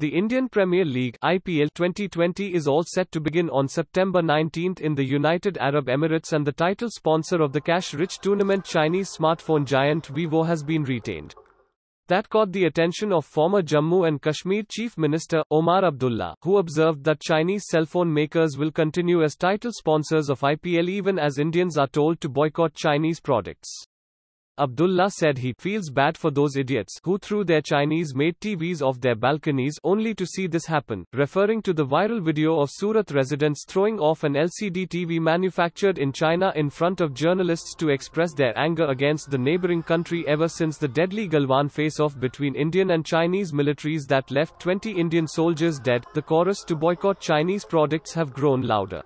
The Indian Premier League IPL 2020 is all set to begin on September 19 in the United Arab Emirates and the title sponsor of the cash-rich tournament Chinese smartphone giant Vivo has been retained. That caught the attention of former Jammu and Kashmir Chief Minister Omar Abdullah, who observed that Chinese cellphone makers will continue as title sponsors of IPL even as Indians are told to boycott Chinese products. Abdullah said he feels bad for those idiots who threw their Chinese made TVs off their balconies only to see this happen, referring to the viral video of Surat residents throwing off an LCD TV manufactured in China in front of journalists to express their anger against the neighboring country ever since the deadly Galwan face off between Indian and Chinese militaries that left 20 Indian soldiers dead. The chorus to boycott Chinese products have grown louder.